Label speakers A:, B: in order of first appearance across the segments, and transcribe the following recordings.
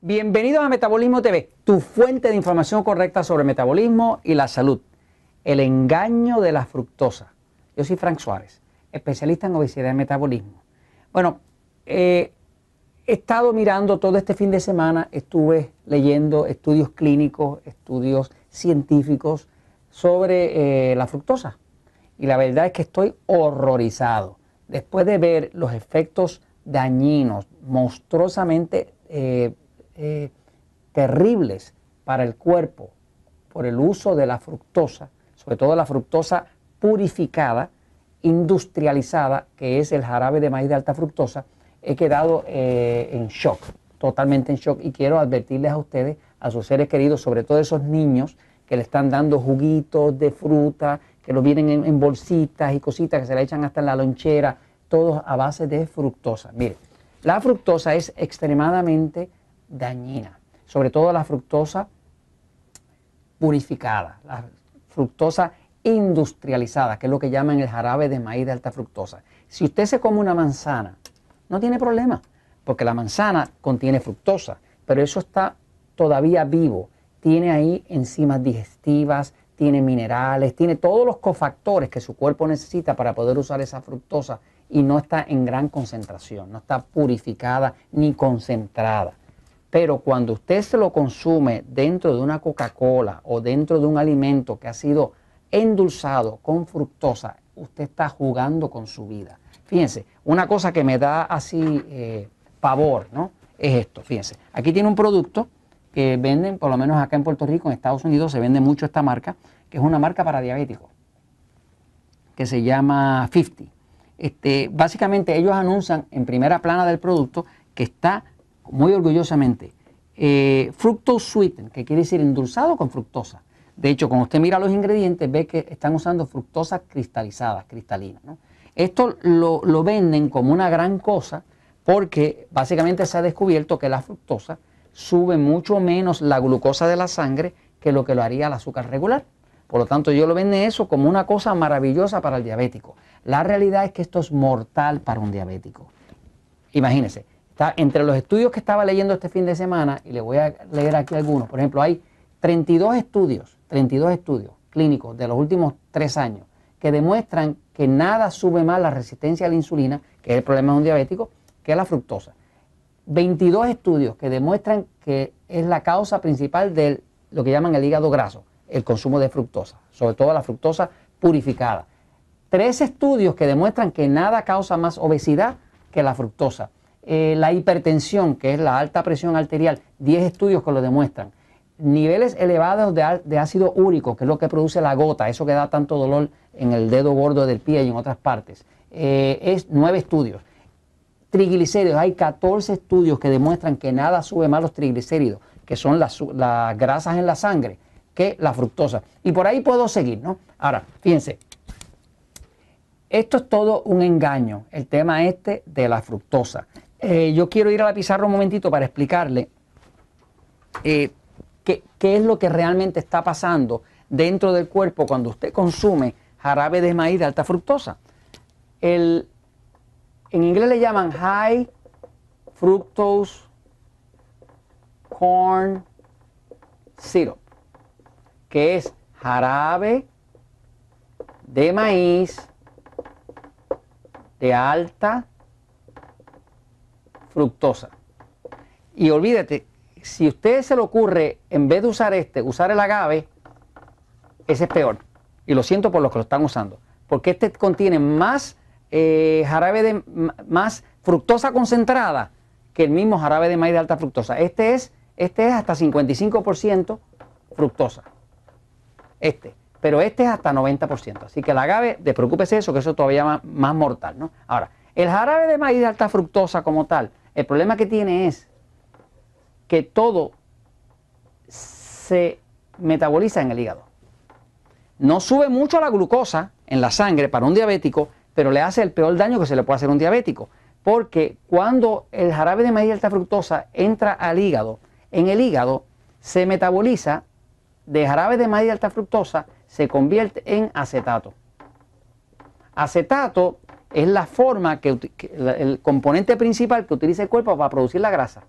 A: Bienvenidos a Metabolismo TV, tu fuente de información correcta sobre metabolismo y la salud. El engaño de la fructosa. Yo soy Frank Suárez, especialista en obesidad y metabolismo. Bueno, eh, he estado mirando todo este fin de semana, estuve leyendo estudios clínicos, estudios científicos sobre eh, la fructosa. Y la verdad es que estoy horrorizado. Después de ver los efectos dañinos, monstruosamente... Eh, eh, terribles para el cuerpo por el uso de la fructosa, sobre todo la fructosa purificada, industrializada, que es el jarabe de maíz de alta fructosa, he quedado eh, en shock, totalmente en shock, y quiero advertirles a ustedes, a sus seres queridos, sobre todo esos niños que le están dando juguitos de fruta, que lo vienen en, bolsitas y cositas que se la echan hasta en la lonchera, todos a base de fructosa. Mire, la fructosa es extremadamente dañina, sobre todo la fructosa purificada, la fructosa industrializada, que es lo que llaman el jarabe de maíz de alta fructosa. Si usted se come una manzana, no tiene problema, porque la manzana contiene fructosa, pero eso está todavía vivo, tiene ahí enzimas digestivas, tiene minerales, tiene todos los cofactores que su cuerpo necesita para poder usar esa fructosa y no está en gran concentración, no está purificada ni concentrada. Pero cuando usted se lo consume dentro de una Coca-Cola o dentro de un alimento que ha sido endulzado con fructosa, usted está jugando con su vida. Fíjense, una cosa que me da así eh, pavor, ¿no? Es esto, fíjense. Aquí tiene un producto que venden, por lo menos acá en Puerto Rico, en Estados Unidos se vende mucho esta marca, que es una marca para diabéticos, que se llama 50. Este, básicamente ellos anuncian en primera plana del producto que está muy orgullosamente eh, sweeten, que quiere decir endulzado con fructosa. De hecho, cuando usted mira los ingredientes, ve que están usando fructosas cristalizadas, cristalinas. Esto lo, venden como una gran cosa porque básicamente se ha descubierto que la fructosa sube mucho menos la glucosa de la sangre que lo que lo haría el azúcar regular. Por lo tanto, yo lo venden eso como una cosa maravillosa para el diabético. La realidad es que esto es mortal para un diabético. Imagínense, entre los estudios que estaba leyendo este fin de semana, y le voy a leer aquí algunos, por ejemplo, hay 32 estudios, 32 estudios clínicos de los últimos tres años que demuestran que nada sube más la resistencia a la insulina, que es el problema de un diabético, que la fructosa. 22 estudios que demuestran que es la causa principal de lo que llaman el hígado graso, el consumo de fructosa, sobre todo la fructosa purificada. Tres estudios que demuestran que nada causa más obesidad que la fructosa. Eh, la hipertensión, que es la alta presión arterial, 10 estudios que lo demuestran. Niveles elevados de, ácido úrico, que es lo que produce la gota, eso que da tanto dolor en el dedo gordo del pie y en otras partes. Eh, es 9 estudios. Triglicéridos, hay 14 estudios que demuestran que nada sube más los triglicéridos, que son las, las grasas en la sangre, que la fructosa. Y por ahí puedo seguir, ¿no? Ahora, fíjense, esto es todo un engaño, el tema este de la fructosa. Eh, yo quiero ir a la pizarra un momentito para explicarle eh, qué, es lo que realmente está pasando dentro del cuerpo cuando usted consume jarabe de maíz de alta fructosa. El, en inglés le llaman high fructose corn syrup, que es jarabe de maíz de alta fructosa. Y olvídate, si a usted se le ocurre, en vez de usar este, usar el agave, ese es peor. Y lo siento por los que lo están usando. Porque este contiene más eh, jarabe de más fructosa concentrada que el mismo jarabe de maíz de alta fructosa. Este es, este es hasta 55% fructosa. Este. Pero este es hasta 90%. Así que el agave, despreocúpese eso, que eso todavía más, más mortal. ¿no? Ahora, el jarabe de maíz de alta fructosa como tal el problema que tiene es que todo se metaboliza en el hígado. No sube mucho la glucosa en la sangre para un diabético, pero le hace el peor daño que se le puede hacer a un diabético. Porque cuando el jarabe de maíz alta fructosa entra al hígado, en el hígado se metaboliza de jarabe de maíz alta fructosa, se convierte en acetato. Acetato es la forma que, el componente principal que utiliza el cuerpo para producir la grasa.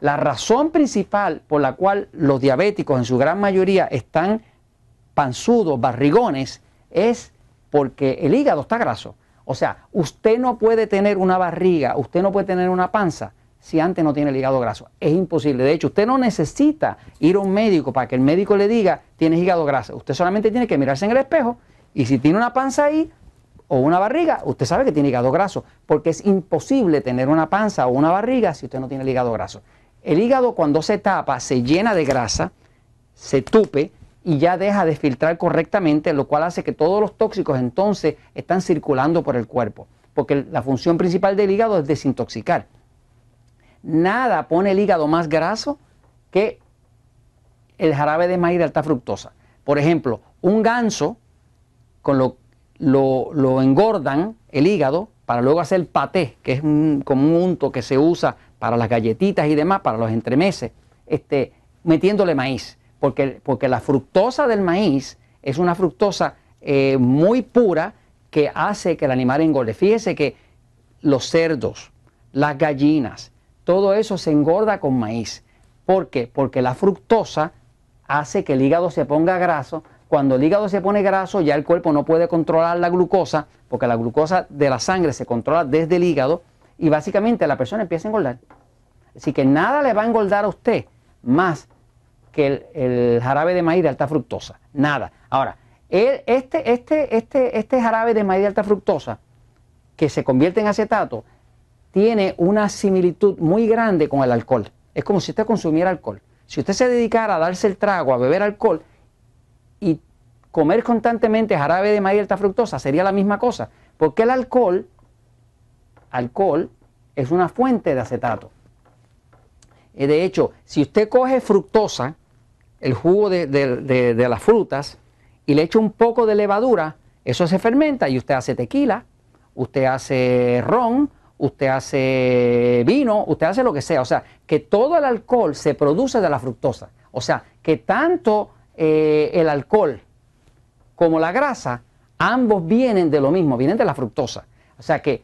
A: La razón principal por la cual los diabéticos en su gran mayoría están panzudos, barrigones, es porque el hígado está graso. O sea, usted no puede tener una barriga, usted no puede tener una panza si antes no tiene el hígado graso. Es imposible. De hecho, usted no necesita ir a un médico para que el médico le diga tienes hígado graso. Usted solamente tiene que mirarse en el espejo y si tiene una panza ahí, o una barriga, usted sabe que tiene hígado graso, porque es imposible tener una panza o una barriga si usted no tiene hígado graso. El hígado cuando se tapa se llena de grasa, se tupe y ya deja de filtrar correctamente, lo cual hace que todos los tóxicos entonces están circulando por el cuerpo, porque la función principal del hígado es desintoxicar. Nada pone el hígado más graso que el jarabe de maíz de alta fructosa. Por ejemplo, un ganso con lo lo, engordan, el hígado, para luego hacer paté, que es un, como un que se usa para las galletitas y demás, para los entremeses, este, metiéndole maíz. Porque, la fructosa del maíz es una fructosa eh, muy pura que hace que el animal engorde. Fíjese que los cerdos, las gallinas, todo eso se engorda con maíz. ¿Por qué? Porque la fructosa hace que el hígado se ponga graso cuando el hígado se pone graso, ya el cuerpo no puede controlar la glucosa, porque la glucosa de la sangre se controla desde el hígado y básicamente la persona empieza a engordar. Así que nada le va a engordar a usted más que el, jarabe de maíz de alta fructosa. Nada. Ahora, este, este, este, este jarabe de maíz de alta fructosa que se convierte en acetato tiene una similitud muy grande con el alcohol. Es como si usted consumiera alcohol. Si usted se dedicara a darse el trago, a beber alcohol, y comer constantemente jarabe de maíz alta fructosa sería la misma cosa, porque el alcohol, alcohol es una fuente de acetato. Eh, de hecho, si usted coge fructosa, el jugo de, de las frutas, y le echa un poco de levadura, eso se fermenta y usted hace tequila, usted hace ron, usted hace vino, usted hace lo que sea. O sea, que todo el alcohol se produce de la fructosa. O sea, que tanto eh, el alcohol como la grasa, ambos vienen de lo mismo, vienen de la fructosa. O sea que,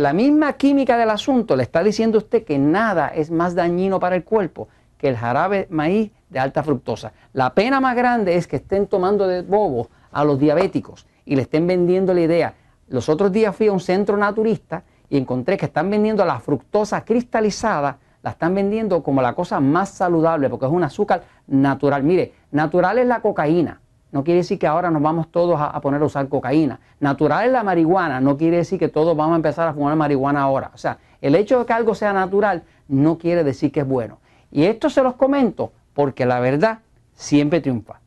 A: la misma química del asunto le está diciendo a usted que nada es más dañino para el cuerpo que el jarabe maíz de alta fructosa. La pena más grande es que estén tomando de bobo a los diabéticos y le estén vendiendo la idea. Los otros días fui a un centro naturista y encontré que están vendiendo la fructosa cristalizada la están vendiendo como la cosa más saludable porque es un azúcar natural. Mire, natural es la cocaína. No quiere decir que ahora nos vamos todos a, poner a usar cocaína. Natural es la marihuana. No quiere decir que todos vamos a empezar a fumar marihuana ahora. O sea, el hecho de que algo sea natural no quiere decir que es bueno. Y esto se los comento porque la verdad siempre triunfa.